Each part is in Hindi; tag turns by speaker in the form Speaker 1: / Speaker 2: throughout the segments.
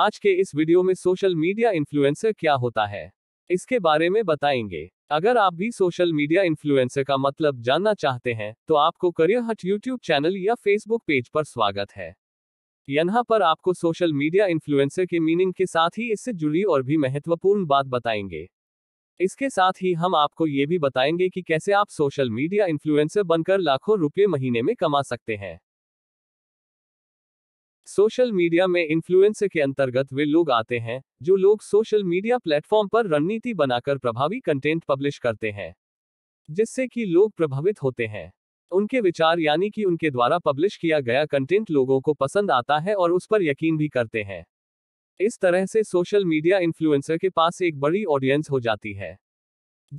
Speaker 1: आज के इस वीडियो में सोशल मीडिया इन्फ्लुएंसर क्या होता है इसके बारे में बताएंगे अगर आप भी सोशल मीडिया इन्फ्लुएंसर का मतलब जानना चाहते हैं तो आपको करियर हट यूट्यूब चैनल या फेसबुक पेज पर स्वागत है यहाँ पर आपको सोशल मीडिया इन्फ्लुएंसर के मीनिंग के साथ ही इससे जुड़ी और भी महत्वपूर्ण बात बताएंगे इसके साथ ही हम आपको ये भी बताएंगे कि कैसे आप सोशल मीडिया इन्फ्लुएंसर बनकर लाखों रुपये महीने में कमा सकते हैं सोशल मीडिया में इन्फ्लुएंसर के अंतर्गत वे लोग आते हैं जो लोग सोशल मीडिया प्लेटफॉर्म पर रणनीति बनाकर प्रभावी कंटेंट पब्लिश करते हैं जिससे कि लोग प्रभावित होते हैं उनके विचार यानी कि उनके द्वारा पब्लिश किया गया कंटेंट लोगों को पसंद आता है और उस पर यकीन भी करते हैं इस तरह से सोशल मीडिया इन्फ्लुएंसर के पास एक बड़ी ऑडियंस हो जाती है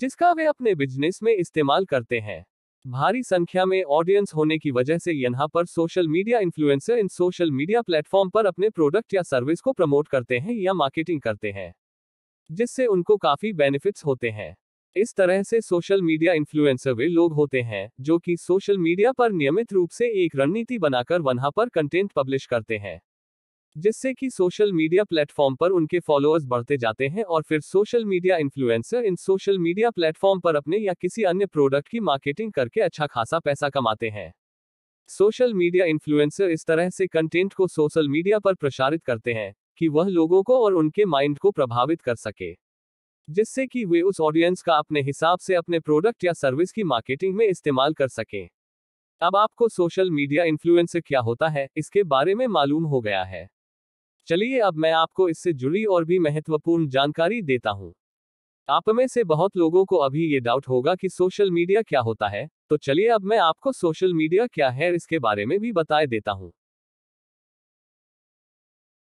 Speaker 1: जिसका वे अपने बिजनेस में इस्तेमाल करते हैं भारी संख्या में ऑडियंस होने की वजह से यहाँ पर सोशल मीडिया इन्फ्लुएंसर इन सोशल मीडिया प्लेटफॉर्म पर अपने प्रोडक्ट या सर्विस को प्रमोट करते हैं या मार्केटिंग करते हैं जिससे उनको काफी बेनिफिट्स होते हैं इस तरह से सोशल मीडिया इन्फ्लुएंसर वे लोग होते हैं जो कि सोशल मीडिया पर नियमित रूप से एक रणनीति बनाकर वहां पर कंटेंट पब्लिश करते हैं जिससे कि सोशल मीडिया प्लेटफॉर्म पर उनके फॉलोअर्स बढ़ते जाते हैं और फिर सोशल मीडिया इन्फ्लुएंसर इन सोशल मीडिया प्लेटफॉर्म पर अपने या किसी अन्य प्रोडक्ट की मार्केटिंग करके अच्छा खासा पैसा कमाते हैं सोशल मीडिया इन्फ्लुएंसर इस तरह से कंटेंट को सोशल मीडिया पर प्रसारित करते हैं कि वह लोगों को और उनके माइंड को प्रभावित कर सके जिससे कि वे उस ऑडियंस का अपने हिसाब से अपने प्रोडक्ट या सर्विस की मार्केटिंग में इस्तेमाल कर सकें अब आपको सोशल मीडिया इन्फ्लुएंसर क्या होता है इसके बारे में मालूम हो गया है चलिए अब मैं आपको इससे जुड़ी और भी महत्वपूर्ण जानकारी देता हूँ आप में से बहुत लोगों को अभी ये डाउट होगा कि सोशल मीडिया क्या होता है तो चलिए अब मैं आपको सोशल मीडिया क्या है इसके बारे में भी बताए देता हूँ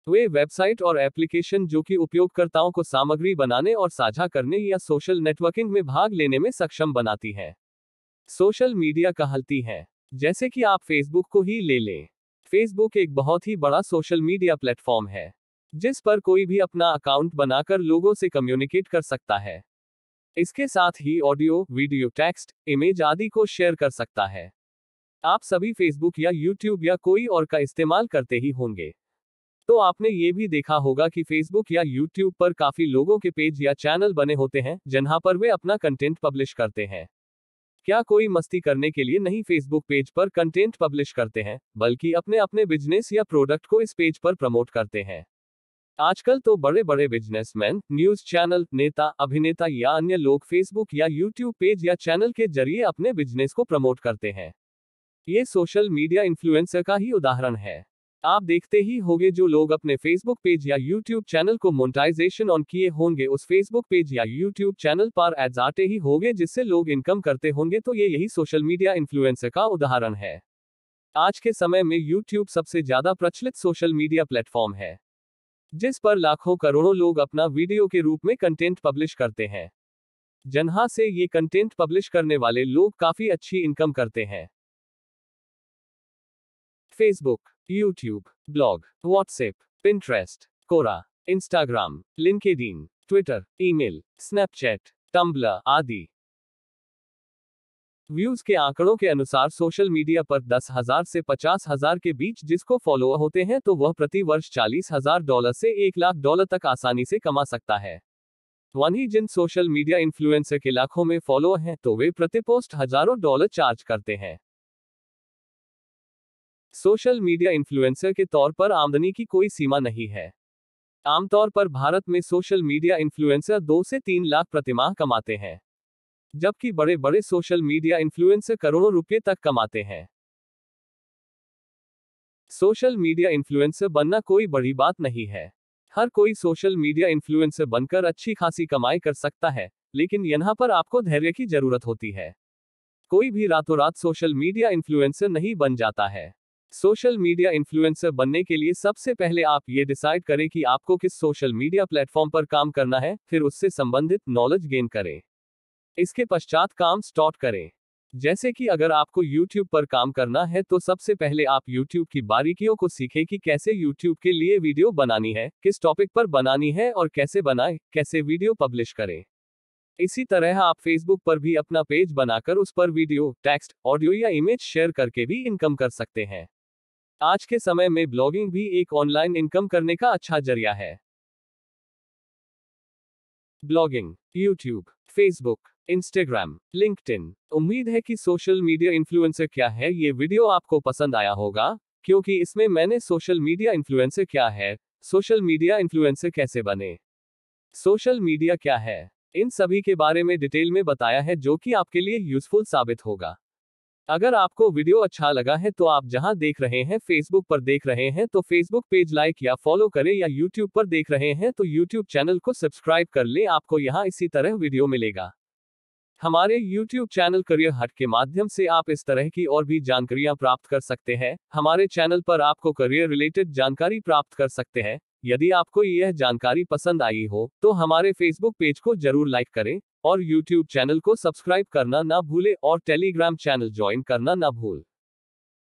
Speaker 1: वे तो वेबसाइट और एप्लीकेशन जो कि उपयोगकर्ताओं को सामग्री बनाने और साझा करने या सोशल नेटवर्किंग में भाग लेने में सक्षम बनाती है सोशल मीडिया कहलती है जैसे कि आप फेसबुक को ही ले लें फेसबुक एक बहुत ही बड़ा सोशल मीडिया प्लेटफॉर्म है जिस पर कोई भी अपना अकाउंट बनाकर लोगों से कम्युनिकेट कर सकता है इसके साथ ही ऑडियो वीडियो टेक्स्ट इमेज आदि को शेयर कर सकता है आप सभी फेसबुक या यूट्यूब या कोई और का इस्तेमाल करते ही होंगे तो आपने ये भी देखा होगा कि फेसबुक या यूट्यूब पर काफी लोगों के पेज या चैनल बने होते हैं जहां पर वे अपना कंटेंट पब्लिश करते हैं क्या कोई मस्ती करने के लिए नहीं फेसबुक पेज पर कंटेंट पब्लिश करते हैं बल्कि अपने अपने बिजनेस या प्रोडक्ट को इस पेज पर प्रमोट करते हैं आजकल तो बड़े बड़े बिजनेसमैन न्यूज चैनल नेता अभिनेता या अन्य लोग फेसबुक या यूट्यूब पेज या चैनल के जरिए अपने बिजनेस को प्रमोट करते हैं ये सोशल मीडिया इन्फ्लुएंसर का ही उदाहरण है आप देखते ही होंगे जो लोग अपने फेसबुक पेज या यूट्यूब चैनल को मोनेटाइजेशन ऑन किए होंगे उस फेसबुक पेज या यूट्यूब चैनल पर एड्स आते ही होंगे जिससे लोग इनकम करते होंगे तो ये यही सोशल मीडिया इन्फ्लुएंसर का उदाहरण है आज के समय में यूट्यूब सबसे ज्यादा प्रचलित सोशल मीडिया प्लेटफॉर्म है जिस पर लाखों करोड़ों लोग अपना वीडियो के रूप में कंटेंट पब्लिश करते हैं जनहा से ये कंटेंट पब्लिश करने वाले लोग काफी अच्छी इनकम करते हैं Facebook YouTube blog WhatsApp Pinterest Quora Instagram LinkedIn Twitter email Snapchat Tumblr आदि व्यूज के आंकड़ों के अनुसार सोशल मीडिया पर दस हजार से पचास हजार के बीच जिसको फॉलोअर होते हैं तो वह प्रति वर्ष चालीस हजार डॉलर से एक लाख डॉलर तक आसानी से कमा सकता है वही जिन सोशल मीडिया इन्फ्लुएंसर के लाखों में फॉलोअर हैं तो वे प्रति पोस्ट हजारों डॉलर चार्ज करते हैं सोशल मीडिया इन्फ्लुएंसर के तौर पर आमदनी की कोई सीमा नहीं है आमतौर पर भारत में सोशल मीडिया इन्फ्लुएंसर दो से तीन लाख प्रतिमाह कमाते हैं जबकि बड़े बड़े सोशल मीडिया इन्फ्लुएंसर करोड़ों रुपये तक कमाते हैं सोशल मीडिया इन्फ्लुएंसर बनना कोई बड़ी बात नहीं है हर कोई सोशल मीडिया इन्फ्लुएंसर बनकर अच्छी खासी कमाई कर सकता है लेकिन यहाँ पर आपको धैर्य की जरूरत होती है कोई भी रातों रात सोशल मीडिया इन्फ्लुएंसर नहीं बन जाता है सोशल मीडिया इन्फ्लुएंसर बनने के लिए सबसे पहले आप ये डिसाइड करें कि आपको किस सोशल मीडिया प्लेटफॉर्म पर काम करना है फिर उससे संबंधित नॉलेज गेन करें इसके पश्चात काम स्टार्ट करें जैसे कि अगर आपको YouTube पर काम करना है तो सबसे पहले आप YouTube की बारीकियों को सीखें कि कैसे YouTube के लिए वीडियो बनानी है किस टॉपिक पर बनानी है और कैसे बनाए कैसे वीडियो पब्लिश करें इसी तरह आप Facebook पर भी अपना पेज बनाकर उस पर वीडियो टेक्स्ट ऑडियो या इमेज शेयर करके भी इनकम कर सकते हैं आज के समय में ब्लॉगिंग भी एक ऑनलाइन इनकम करने का अच्छा जरिया है blogging YouTube Facebook Instagram link उम्मीद है कि सोशल मीडिया इन्फ्लुएंसर क्या है ये वीडियो आपको पसंद आया होगा क्योंकि इसमें मैंने सोशल मीडिया इन्फ्लुएंसर क्या है सोशल मीडिया इन्फ्लुएंसर कैसे बने सोशल मीडिया क्या है इन सभी के बारे में डिटेल में बताया है जो कि आपके लिए यूजफुल साबित होगा अगर आपको वीडियो अच्छा लगा है तो आप जहां देख रहे हैं फेसबुक पर देख रहे हैं तो फेसबुक पेज लाइक या फॉलो करें या यूट्यूब पर देख रहे हैं तो यूट्यूब चैनल को सब्सक्राइब कर लें आपको यहाँ इसी तरह वीडियो मिलेगा हमारे YouTube चैनल करियर हट के माध्यम से आप इस तरह की और भी जानकारियां प्राप्त कर सकते हैं हमारे चैनल पर आपको करियर रिलेटेड जानकारी प्राप्त कर सकते हैं यदि आपको यह जानकारी पसंद आई हो तो हमारे फेसबुक पेज को जरूर लाइक करें और यूट्यूब चैनल को सब्सक्राइब करना ना भूले और टेलीग्राम चैनल ज्वाइन करना ना भूल